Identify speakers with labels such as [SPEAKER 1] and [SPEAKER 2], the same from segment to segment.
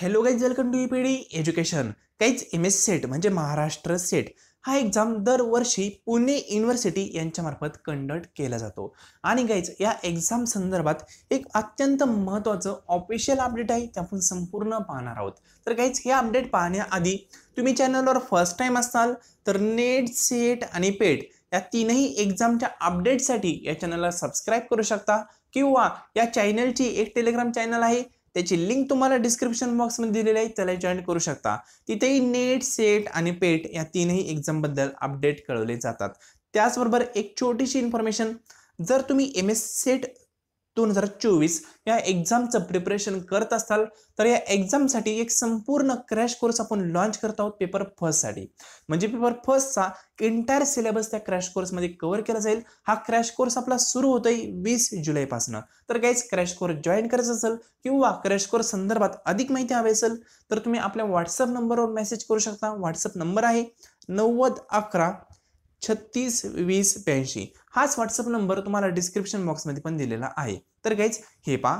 [SPEAKER 1] hello guys welcome to Pidhi education काहीच M S SET म्हणजे Maharashtra set हा एक्झाम दरवर्षी पुणे युनिव्हर्सिटी यांच्यामार्फत कंडक्ट केला जातो आणि गाईज या एक्झाम संदर्भात एक अत्यंत महत्त्वाचं ऑफिशियल अपडेट आहे ते आपण संपूर्ण पाहणार आहोत तर गाईज हे अपडेट पाहण्याआधी तुम्ही चॅनलवर फर्स्ट टाईम असाल तर नेट सेट आणि पेट या तीनही एक्झामच्या अपडेटसाठी या चॅनलला सबस्क्राईब करू शकता किंवा या चॅनलची एक टेलिग्राम चॅनल आहे त्याची लिंक तुम्हाला डिस्क्रिप्शन बॉक्समध्ये दिलेली आहे त्याला जॉईन करू शकता तिथेही नेट सेट आणि पेट या तीनही एक्झामबद्दल अपडेट कळवले जातात त्याचबरोबर एक छोटीशी इन्फॉर्मेशन जर तुम्ही एम एस सेट दोन हजार चोवीस या एक्झामचं प्रिपरेशन करत असाल तर या एक्झामसाठी एक संपूर्ण क्रॅश कोर्स आपण लॉन्च करत आहोत पेपर फर्स्टसाठी म्हणजे पेपर फर्स्टचा एंटायर सिलेबस त्या क्रॅश कोर्समध्ये कव्हर केला जाईल हा क्रॅश कोर्स आपला सुरू होतोय वीस जुलैपासून तर काहीच क्रॅश कोर्स जॉईन करायचं असेल किंवा क्रॅश कोर्स संदर्भात अधिक माहिती हवी असेल तर तुम्ही आपल्या व्हॉट्सअप नंबरवर मेसेज करू शकता व्हॉट्सअप नंबर आहे नव्वद अकरा छत्तीस वीस ब्याऐंशी हाच व्हॉट्सअप नंबर तुम्हाला डिस्क्रिप्शन बॉक्समध्ये पण दिलेला आहे तर गाईज हे पा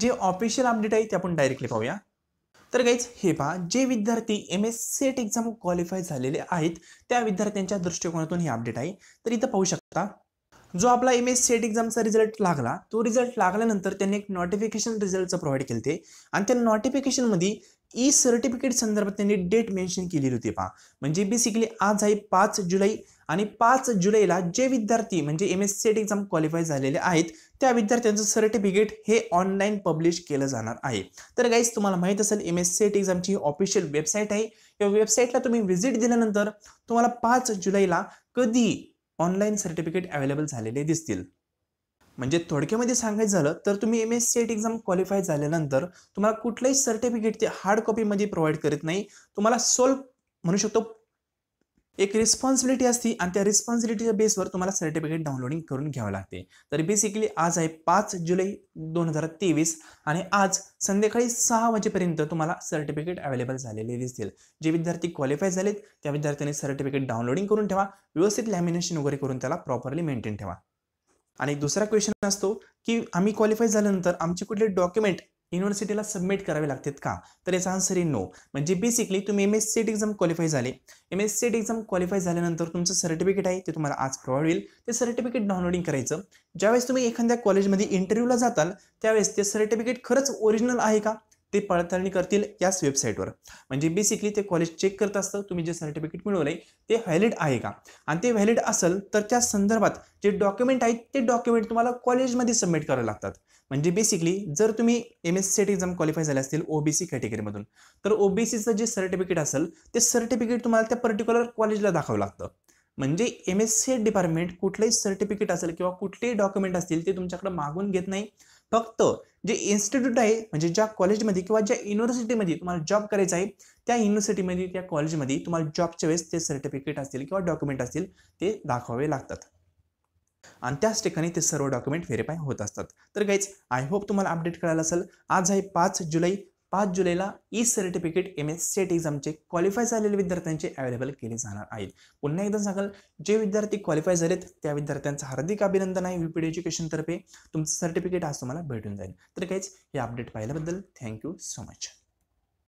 [SPEAKER 1] जे ऑफिशियल अपडेट आहे ते आपण डायरेक्टली पाहूया तर गाईज हे पा जे विद्यार्थी M S SET exam qualify झालेले आहेत त्या विद्यार्थ्यांच्या दृष्टिकोनातून हे अपडेट आहे तर इथं पाहू शकता जो आपला एम एस सेट एक्झामचा रिझल्ट लागला तो रिझल्ट लागल्यानंतर त्यांनी एक नोटिफिकेशन रिझल्टचं प्रोव्हाइड केले ते आणि त्या नोटिफिकेशनमध्ये ई सर्टिफिकेट संदर्भात त्यांनी डेट मेन्शन केलेली होती पहा म्हणजे बेसिकली आज आहे पाच जुलै आणि पाच जुलैला जे विद्यार्थी म्हणजे M S C ET exam qualify झालेले आहेत त्या विद्यार्थ्यांचं सर्टिफिकेट हे ऑनलाईन पब्लिश केलं जाणार आहे तर गाईज तुम्हाला माहीत असेल एम एस सी एट एक्झामची ही ऑफिशियल वेबसाईट आहे या वेबसाईटला तुम्ही व्हिजिट दिल्यानंतर तुम्हाला पाच जुलैला कधी ऑनलाईन सर्टिफिकेट अवेलेबल झालेले दिसतील म्हणजे थोडक्यामध्ये सांगायचं झालं तर तुम्ही M S C ET exam qualify झाल्यानंतर तुम्हाला कुठलंही सर्टिफिकेट ते हार्ड कॉपीमध्ये प्रोव्हाइड करत नाही तुम्हाला सोल म्हणू शकतो एक रिस्पॉन्सिबिलिटी असते आणि त्या रिस्पॉन्सिबिलिटीच्या बेसवर तुम्हाला सर्टिफिकेट डाउनलोडिंग करून घ्यावं लागते तर बेसिकली आज आहे पाच जुलै दोन हजार तेवीस आणि आज संध्याकाळी सहा वाजेपर्यंत तुम्हाला सर्टिफिकेट अवेलेबल झालेले दिसतील जे विद्यार्थी क्वालिफाय झालेत त्या विद्यार्थ्यांनी सर्टिफिकेट डाउनलोडिंग करून ठेवा व्यवस्थित लॅमिनेशन वगैरे करून त्याला प्रॉपरली मेंटेन ठेवा आणि दुसरा क्वेश्चन असतो की आम्ही क्वालिफाय झाल्यानंतर आमचे कुठले डॉक्युमेंट युनिव्हर्सिटीला सबमिट करावे लागतात का तर याचा आन्सर आहे नो म्हणजे बेसिकली तुम्ही M S ET exam qualify झाले M S ET exam qualify झाल्यानंतर तुमचं सर्टिफिकेट आहे ते तुम्हाला आज प्रोव्हाइड होईल ते सर्टिफिकेट डाउनलोडिंग करायचं ज्यावेळेस तुम्ही एखाद्या कॉलेजमध्ये इंटरव्ह्यूला जाताल त्यावेळेस ते सर्टिफिकेट खरंच ओरिजिनल आहे का ते पडताळणी करतील याच वेबसाईटवर म्हणजे बेसिकली ते कॉलेज चेक करत असतं तुम्ही जे सर्टिफिकेट मिळवलं आहे ते व्हॅलिड आहे का आणि ते व्हॅलिड असेल तर त्या संदर्भात जे डॉक्युमेंट आहेत ते डॉक्युमेंट तुम्हाला कॉलेजमध्ये सबमिट करावे लागतात म्हणजे बेसिकली जर तुम्ही M S C exam qualify झाले असतील ओबीसी कॅटेगरीमधून तर ओबीसीचं जे सर्टिफिकेट असेल ते सर्टिफिकेट तुम्हाला त्या पर्टिक्युलर कॉलेजला दाखवावं लागतं म्हणजे एम एस सी डिपार्टमेंट कुठलंही सर्टिफिकेट असेल किंवा कुठलेही डॉक्युमेंट असतील ते तुमच्याकडे मागून घेत नाही फक्त जे इन्स्टिट्यूट आहे म्हणजे ज्या कॉलेजमध्ये किंवा ज्या युनिव्हर्सिटीमध्ये तुम्हाला जॉब करायचा आहे त्या युनिव्हर्सिटीमध्ये त्या कॉलेजमध्ये तुम्हाला जॉबच्या वेळेस ते सर्टिफिकेट असतील किंवा डॉक्युमेंट असतील ते दाखवावे लागतात आणि त्याच ठिकाणी ते सर्व डॉक्युमेंट व्हेरीफाय होत असतात तर काहीच आय होप तुम्हाला अपडेट करायला असेल आज आहे पाच जुलै पाच जुलैला e certificate M S SET एक्झामचे क्वालिफाय झालेले विद्यार्थ्यांचे अवेलेबल केले जाणार आहेत पुन्हा एकदा सांगाल जे विद्यार्थी क्वालिफाय झालेत त्या विद्यार्थ्यांचं हार्दिक अभिनंदन आहे डी एज्युकेशनतर्फे तुमचं सर्टिफिकेट आज तुम्हाला भेटून जाईल तर काहीच हे अपडेट पाहिल्याबद्दल थँक्यू सो मच